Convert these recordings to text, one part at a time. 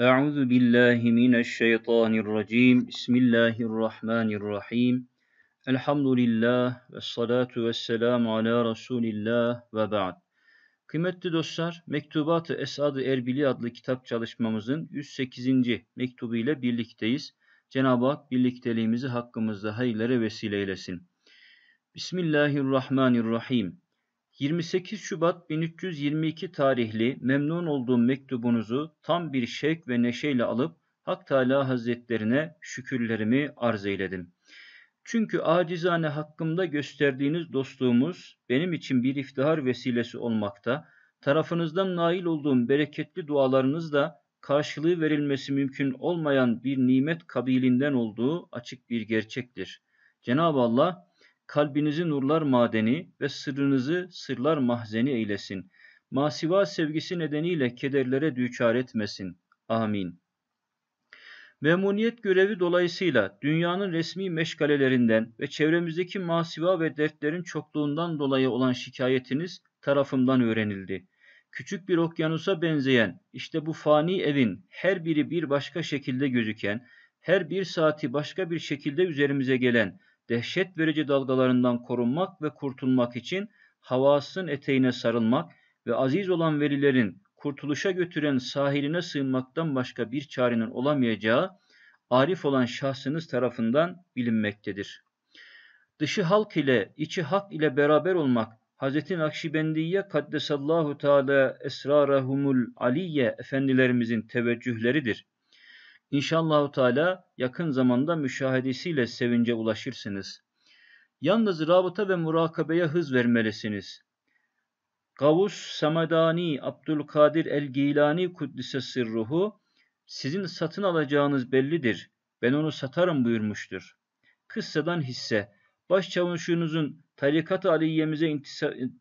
Euzu billahi mineşşeytanirracim. Bismillahirrahmanirrahim. Elhamdülillah ve salatu ve selamu ala Resulillah ve ba'd. Kıymetli dostlar, Mektubat-ı Esad-ı Erbili adlı kitap çalışmamızın 108. mektubu ile birlikteyiz. Cenab-ı Hak birlikteliğimizi hakkımızda hayırlara vesile eylesin. Bismillahirrahmanirrahim. 28 Şubat 1322 tarihli memnun olduğum mektubunuzu tam bir şevk ve neşeyle alıp Hak Teala Hazretlerine şükürlerimi arz eyledim. Çünkü acizane hakkımda gösterdiğiniz dostluğumuz benim için bir iftihar vesilesi olmakta, tarafınızdan nail olduğum bereketli dualarınız da karşılığı verilmesi mümkün olmayan bir nimet kabilinden olduğu açık bir gerçektir. Cenab-ı Allah kalbinizi nurlar madeni ve sırrınızı sırlar mahzeni eylesin. Masiva sevgisi nedeniyle kederlere düçar etmesin. Amin. Memuniyet görevi dolayısıyla dünyanın resmi meşgalelerinden ve çevremizdeki masiva ve dertlerin çokluğundan dolayı olan şikayetiniz tarafımdan öğrenildi. Küçük bir okyanusa benzeyen, işte bu fani evin her biri bir başka şekilde gözüken, her bir saati başka bir şekilde üzerimize gelen, dehşet verici dalgalarından korunmak ve kurtulmak için havasın eteğine sarılmak ve aziz olan velilerin kurtuluşa götüren sahiline sığınmaktan başka bir çarenin olamayacağı arif olan şahsınız tarafından bilinmektedir. Dışı halk ile içi hak ile beraber olmak Hz. Nakşibendiye Kaddesallahu Teala Esrarahumul Aliye efendilerimizin teveccühleridir. İnşallah Teala yakın zamanda müşahedesiyle sevince ulaşırsınız. Yalnız rabıta ve murakabeye hız vermelisiniz. Gavus Samadani Abdülkadir el-Gilani Kuddise Sırruhu sizin satın alacağınız bellidir. Ben onu satarım buyurmuştur. Kıssadan hisse. Başçavuşunuzun tarikat-ı aliyemize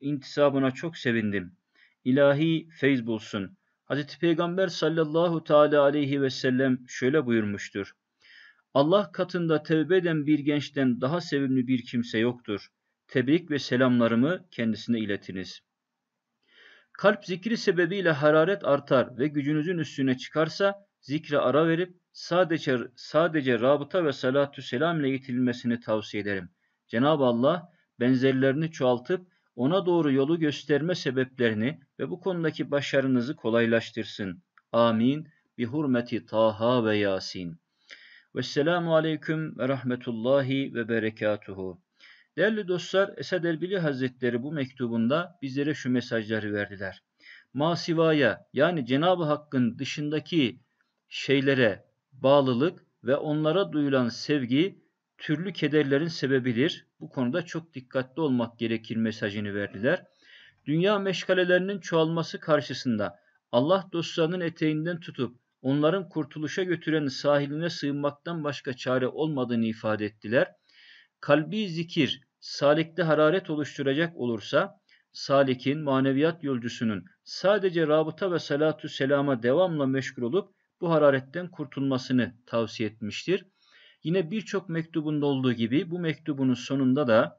intisabına çok sevindim. İlahi feyz bulsun. Hazreti Peygamber sallallahu teala aleyhi ve sellem şöyle buyurmuştur. Allah katında tevbe eden bir gençten daha sevimli bir kimse yoktur. Tebrik ve selamlarımı kendisine iletiniz. Kalp zikri sebebiyle hararet artar ve gücünüzün üstüne çıkarsa zikre ara verip sadece sadece rabıta ve salatü selam ile yetinilmesini tavsiye ederim. Cenab-ı Allah benzerlerini çoğaltıp ona doğru yolu gösterme sebeplerini ve bu konudaki başarınızı kolaylaştırsın. Amin. Bi hurmeti Taha ve Yasin. Vesselamu aleyküm ve rahmetullahi ve berekatuhu. Değerli dostlar, Esad Erbili Hazretleri bu mektubunda bizlere şu mesajları verdiler. Masivaya yani Cenab-ı Hakk'ın dışındaki şeylere bağlılık ve onlara duyulan sevgi türlü kederlerin sebebidir. Bu konuda çok dikkatli olmak gerekir mesajını verdiler. Dünya meşgalelerinin çoğalması karşısında Allah dostlarının eteğinden tutup onların kurtuluşa götüren sahiline sığınmaktan başka çare olmadığını ifade ettiler. Kalbi zikir, salikte hararet oluşturacak olursa, salikin, maneviyat yolcusunun sadece rabıta ve salatu selama devamla meşgul olup bu hararetten kurtulmasını tavsiye etmiştir. Yine birçok mektubunda olduğu gibi bu mektubunun sonunda da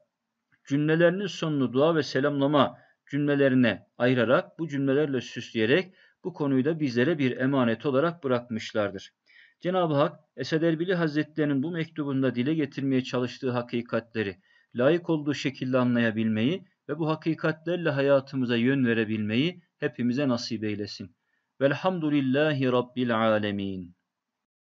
cümlelerinin sonunu dua ve selamlama cümlelerine ayırarak, bu cümlelerle süsleyerek bu konuyu da bizlere bir emanet olarak bırakmışlardır. Cenab-ı Hak Esed Erbili Hazretlerinin bu mektubunda dile getirmeye çalıştığı hakikatleri layık olduğu şekilde anlayabilmeyi ve bu hakikatlerle hayatımıza yön verebilmeyi hepimize nasip eylesin. Velhamdülillahi Rabbil Alemin.